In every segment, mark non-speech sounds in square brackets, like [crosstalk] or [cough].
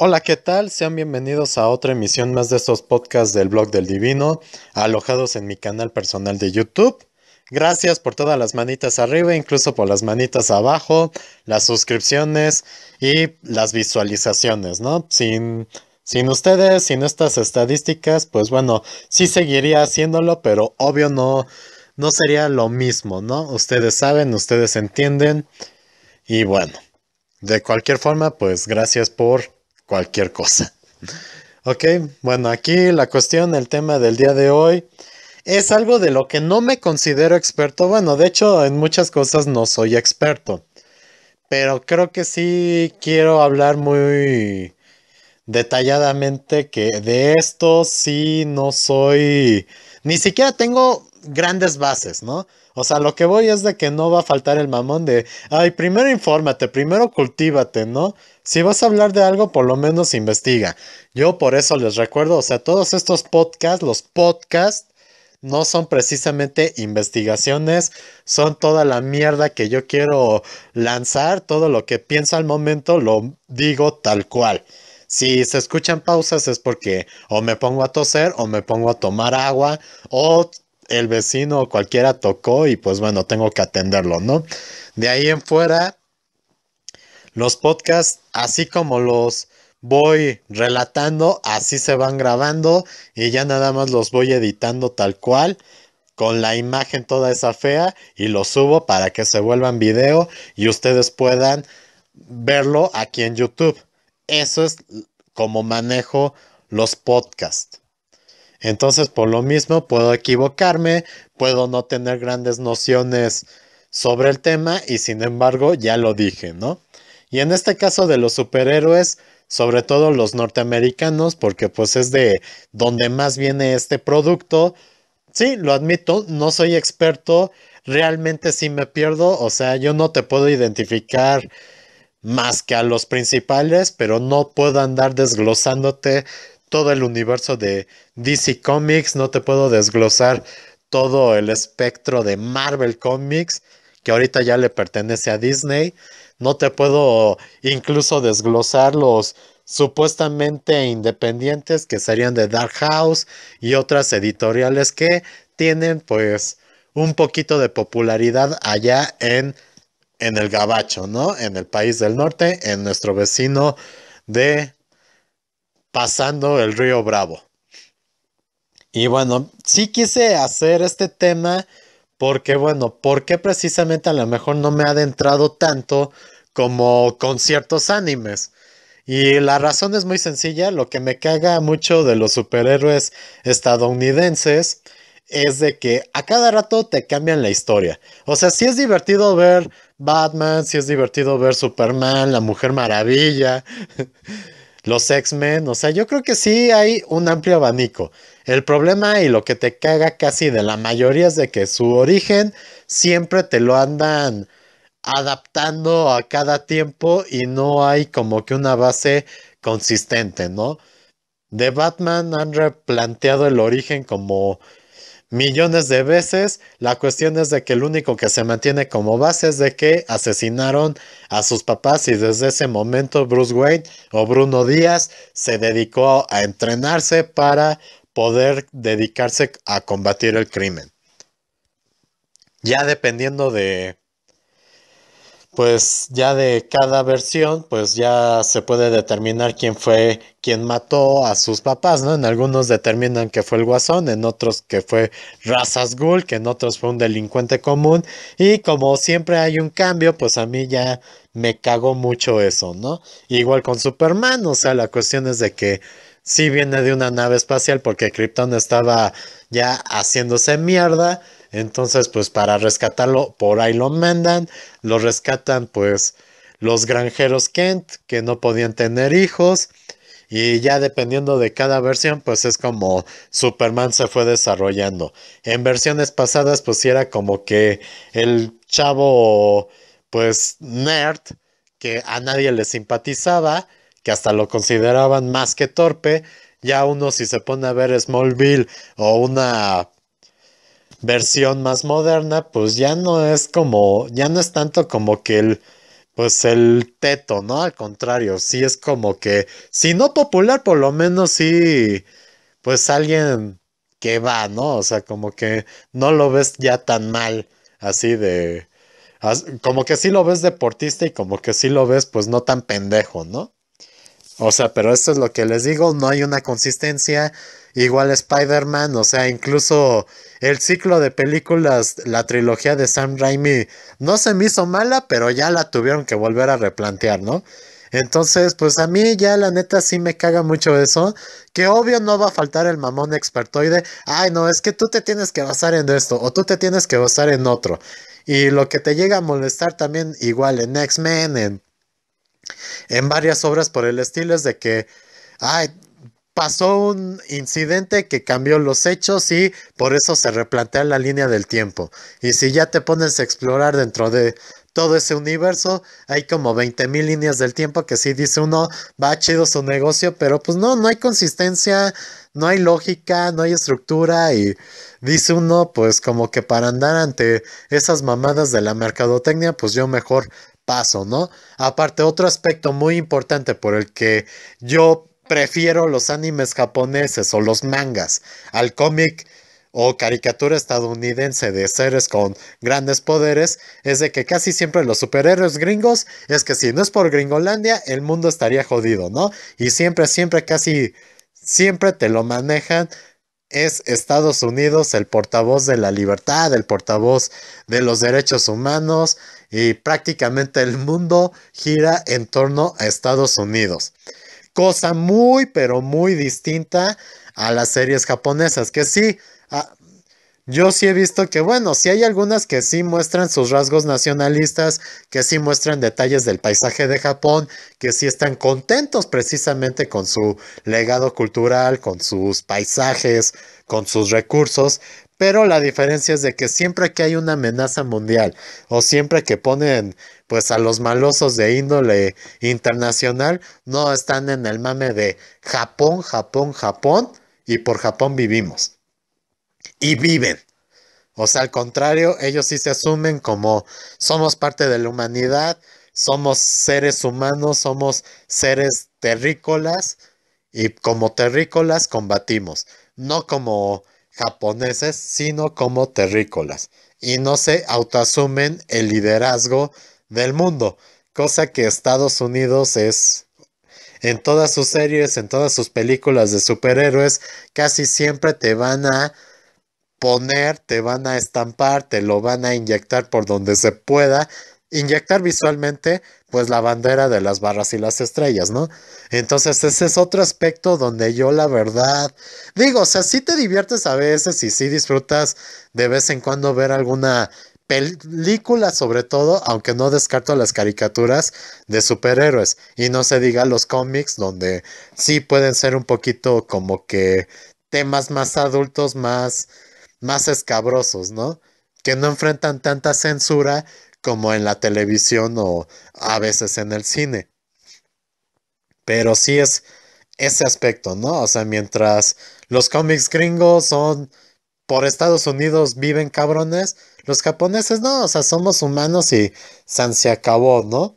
Hola, ¿qué tal? Sean bienvenidos a otra emisión más de estos podcasts del blog del divino, alojados en mi canal personal de YouTube. Gracias por todas las manitas arriba, incluso por las manitas abajo, las suscripciones y las visualizaciones, ¿no? Sin, sin ustedes, sin estas estadísticas, pues bueno, sí seguiría haciéndolo, pero obvio no, no sería lo mismo, ¿no? Ustedes saben, ustedes entienden. Y bueno, de cualquier forma, pues gracias por cualquier cosa. Ok, bueno, aquí la cuestión, el tema del día de hoy es algo de lo que no me considero experto. Bueno, de hecho, en muchas cosas no soy experto. Pero creo que sí quiero hablar muy detalladamente que de esto sí no soy... Ni siquiera tengo grandes bases, ¿no? O sea, lo que voy es de que no va a faltar el mamón de, ay, primero infórmate, primero cultívate, ¿no? Si vas a hablar de algo, por lo menos investiga. Yo por eso les recuerdo, o sea, todos estos podcasts, los podcasts, no son precisamente investigaciones, son toda la mierda que yo quiero lanzar, todo lo que pienso al momento lo digo tal cual. Si se escuchan pausas es porque o me pongo a toser o me pongo a tomar agua o el vecino o cualquiera tocó y pues bueno, tengo que atenderlo, ¿no? De ahí en fuera, los podcasts, así como los voy relatando, así se van grabando y ya nada más los voy editando tal cual con la imagen toda esa fea y los subo para que se vuelvan video y ustedes puedan verlo aquí en YouTube. Eso es como manejo los podcasts. Entonces, por lo mismo, puedo equivocarme, puedo no tener grandes nociones sobre el tema y sin embargo ya lo dije, ¿no? Y en este caso de los superhéroes, sobre todo los norteamericanos, porque pues es de donde más viene este producto. Sí, lo admito, no soy experto, realmente sí me pierdo, o sea, yo no te puedo identificar más que a los principales, pero no puedo andar desglosándote todo el universo de DC Comics, no te puedo desglosar todo el espectro de Marvel Comics, que ahorita ya le pertenece a Disney, no te puedo incluso desglosar los supuestamente independientes que serían de Dark House y otras editoriales que tienen pues un poquito de popularidad allá en, en el Gabacho, ¿no? En el país del norte, en nuestro vecino de pasando el río Bravo. Y bueno, sí quise hacer este tema porque, bueno, porque precisamente a lo mejor no me ha adentrado tanto como con ciertos animes. Y la razón es muy sencilla, lo que me caga mucho de los superhéroes estadounidenses es de que a cada rato te cambian la historia. O sea, si sí es divertido ver Batman, si sí es divertido ver Superman, la Mujer Maravilla. [laughs] los X-Men, o sea, yo creo que sí hay un amplio abanico. El problema y lo que te caga casi de la mayoría es de que su origen siempre te lo andan adaptando a cada tiempo y no hay como que una base consistente, ¿no? De Batman han replanteado el origen como millones de veces. La cuestión es de que el único que se mantiene como base es de que asesinaron a sus papás y desde ese momento Bruce Wayne o Bruno Díaz se dedicó a entrenarse para poder dedicarse a combatir el crimen. Ya dependiendo de pues ya de cada versión, pues ya se puede determinar quién fue quien mató a sus papás, ¿no? En algunos determinan que fue el guasón, en otros que fue Razas Ghoul, que en otros fue un delincuente común. Y como siempre hay un cambio, pues a mí ya me cagó mucho eso, ¿no? Igual con Superman, o sea, la cuestión es de que sí viene de una nave espacial porque Krypton estaba ya haciéndose mierda entonces, pues para rescatarlo, por ahí lo mandan. Lo rescatan, pues, los granjeros Kent, que no podían tener hijos. Y ya dependiendo de cada versión, pues es como Superman se fue desarrollando. En versiones pasadas, pues era como que el chavo, pues, nerd, que a nadie le simpatizaba, que hasta lo consideraban más que torpe. Ya uno si se pone a ver Smallville o una versión más moderna, pues ya no es como, ya no es tanto como que el, pues el teto, ¿no? Al contrario, sí es como que, si no popular, por lo menos sí, pues alguien que va, ¿no? O sea, como que no lo ves ya tan mal, así de, como que sí lo ves deportista y como que sí lo ves, pues no tan pendejo, ¿no? O sea, pero esto es lo que les digo, no hay una consistencia. Igual Spider-Man, o sea, incluso el ciclo de películas, la trilogía de Sam Raimi, no se me hizo mala, pero ya la tuvieron que volver a replantear, ¿no? Entonces, pues a mí ya la neta sí me caga mucho eso. Que obvio no va a faltar el mamón expertoide. Ay, no, es que tú te tienes que basar en esto o tú te tienes que basar en otro. Y lo que te llega a molestar también igual en X-Men, en en varias obras por el estilo es de que, ay, pasó un incidente que cambió los hechos y por eso se replantea la línea del tiempo. Y si ya te pones a explorar dentro de todo ese universo. Hay como 20 mil líneas del tiempo que si dice uno, va chido su negocio, pero pues no, no hay consistencia, no hay lógica, no hay estructura y dice uno, pues como que para andar ante esas mamadas de la mercadotecnia, pues yo mejor paso, ¿no? Aparte, otro aspecto muy importante por el que yo prefiero los animes japoneses o los mangas al cómic o caricatura estadounidense de seres con grandes poderes es de que casi siempre los superhéroes gringos es que si no es por Gringolandia el mundo estaría jodido, ¿no? Y siempre, siempre, casi siempre te lo manejan es Estados Unidos el portavoz de la libertad, el portavoz de los derechos humanos y prácticamente el mundo gira en torno a Estados Unidos. Cosa muy, pero muy distinta a las series japonesas, que sí, Ah, yo sí he visto que, bueno, sí hay algunas que sí muestran sus rasgos nacionalistas, que sí muestran detalles del paisaje de Japón, que sí están contentos precisamente con su legado cultural, con sus paisajes, con sus recursos, pero la diferencia es de que siempre que hay una amenaza mundial o siempre que ponen pues a los malosos de índole internacional, no están en el mame de Japón, Japón, Japón y por Japón vivimos y viven. O sea, al contrario, ellos sí se asumen como somos parte de la humanidad, somos seres humanos, somos seres terrícolas y como terrícolas combatimos, no como japoneses, sino como terrícolas. Y no se autoasumen el liderazgo del mundo, cosa que Estados Unidos es en todas sus series, en todas sus películas de superhéroes, casi siempre te van a poner, te van a estampar, te lo van a inyectar por donde se pueda. Inyectar visualmente, pues la bandera de las barras y las estrellas, ¿no? Entonces, ese es otro aspecto donde yo, la verdad, digo, o sea, sí te diviertes a veces y sí disfrutas de vez en cuando ver alguna película sobre todo, aunque no descarto las caricaturas de superhéroes y no se diga los cómics donde sí pueden ser un poquito como que temas más adultos, más más escabrosos, ¿no? Que no enfrentan tanta censura como en la televisión o a veces en el cine. Pero sí es ese aspecto, ¿no? O sea, mientras los cómics gringos son por Estados Unidos viven cabrones, los japoneses no, o sea, somos humanos y San se acabó, ¿no?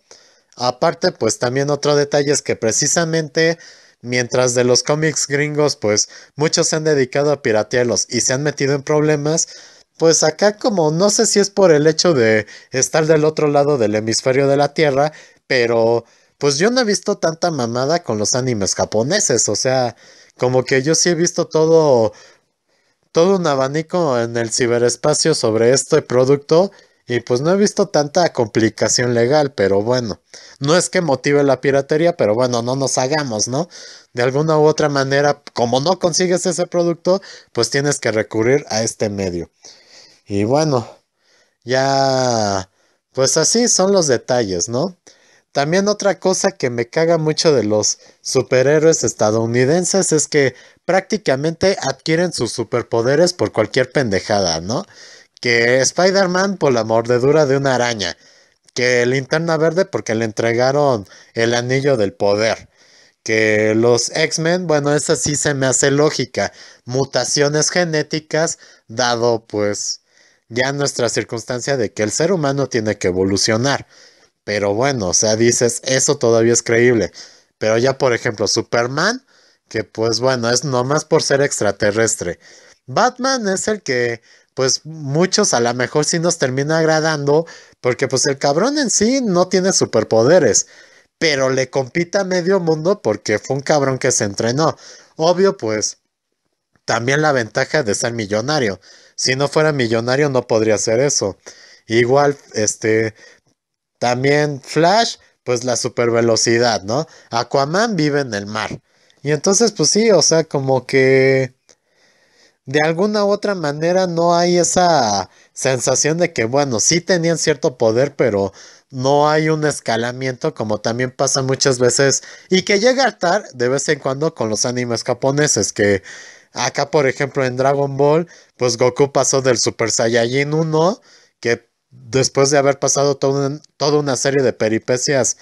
Aparte, pues también otro detalle es que precisamente Mientras de los cómics gringos, pues muchos se han dedicado a piratearlos y se han metido en problemas, pues acá como no sé si es por el hecho de estar del otro lado del hemisferio de la Tierra, pero pues yo no he visto tanta mamada con los animes japoneses, o sea, como que yo sí he visto todo todo un abanico en el ciberespacio sobre este producto y pues no he visto tanta complicación legal, pero bueno, no es que motive la piratería, pero bueno, no nos hagamos, ¿no? De alguna u otra manera, como no consigues ese producto, pues tienes que recurrir a este medio. Y bueno, ya, pues así son los detalles, ¿no? También otra cosa que me caga mucho de los superhéroes estadounidenses es que prácticamente adquieren sus superpoderes por cualquier pendejada, ¿no? que Spider-Man por la mordedura de una araña, que Linterna Verde porque le entregaron el anillo del poder, que los X-Men, bueno, esa sí se me hace lógica, mutaciones genéticas, dado pues ya nuestra circunstancia de que el ser humano tiene que evolucionar. Pero bueno, o sea, dices, eso todavía es creíble. Pero ya, por ejemplo, Superman, que pues bueno, es nomás por ser extraterrestre. Batman es el que pues muchos a lo mejor sí nos termina agradando, porque pues el cabrón en sí no tiene superpoderes, pero le compita a medio mundo porque fue un cabrón que se entrenó. Obvio, pues también la ventaja de ser millonario. Si no fuera millonario no podría ser eso. Igual, este, también Flash, pues la supervelocidad, ¿no? Aquaman vive en el mar. Y entonces, pues sí, o sea, como que de alguna u otra manera no hay esa sensación de que, bueno, sí tenían cierto poder, pero no hay un escalamiento como también pasa muchas veces y que llega a estar de vez en cuando con los animes japoneses que acá por ejemplo en Dragon Ball pues Goku pasó del Super Saiyajin 1 que después de haber pasado toda una serie de peripecias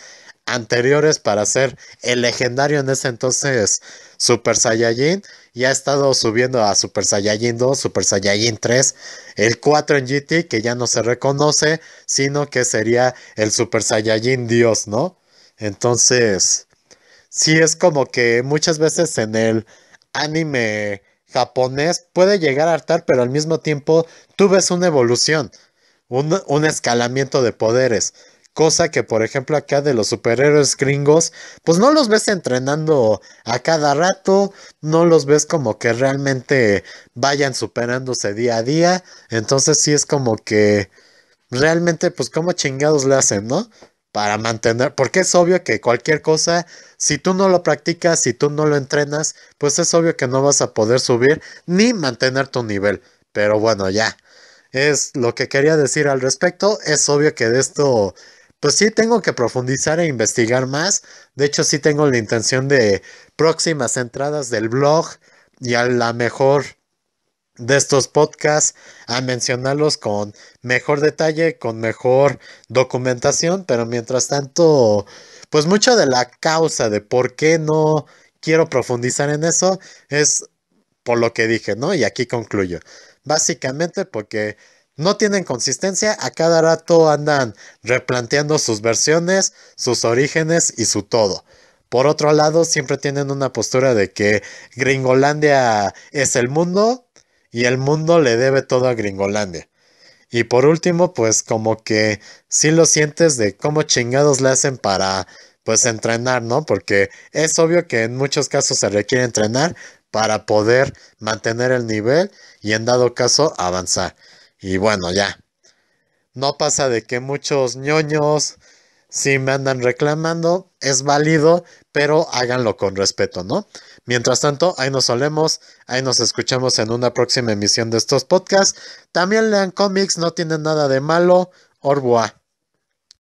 anteriores para ser el legendario en ese entonces Super Saiyajin. Y ha estado subiendo a Super Saiyajin 2, Super Saiyajin 3, el 4 en GT, que ya no se reconoce, sino que sería el Super Saiyajin Dios, ¿no? Entonces, si es como que muchas veces en el anime japonés puede llegar a hartar, pero al mismo tiempo tú ves una evolución, un, un escalamiento de poderes. Cosa que, por ejemplo, acá de los superhéroes gringos, pues no los ves entrenando a cada rato, no los ves como que realmente vayan superándose día a día. Entonces sí es como que realmente, pues como chingados le hacen, ¿no? Para mantener, porque es obvio que cualquier cosa, si tú no lo practicas, si tú no lo entrenas, pues es obvio que no vas a poder subir ni mantener tu nivel. Pero bueno, ya. Es lo que quería decir al respecto. Es obvio que de esto pues sí tengo que profundizar e investigar más. De hecho, sí tengo la intención de próximas entradas del blog y a la mejor de estos podcasts a mencionarlos con mejor detalle, con mejor documentación, pero mientras tanto, pues mucha de la causa de por qué no quiero profundizar en eso es por lo que dije, ¿no? Y aquí concluyo. Básicamente porque no tienen consistencia, a cada rato andan replanteando sus versiones, sus orígenes y su todo. Por otro lado, siempre tienen una postura de que Gringolandia es el mundo y el mundo le debe todo a Gringolandia. Y por último, pues como que sí lo sientes de cómo chingados le hacen para pues entrenar, ¿no? Porque es obvio que en muchos casos se requiere entrenar para poder mantener el nivel y en dado caso avanzar. Y bueno, ya. No pasa de que muchos ñoños sí me andan reclamando, es válido, pero háganlo con respeto, ¿no? Mientras tanto, ahí nos solemos, ahí nos escuchamos en una próxima emisión de estos podcasts. También lean cómics, no tienen nada de malo. Orboa.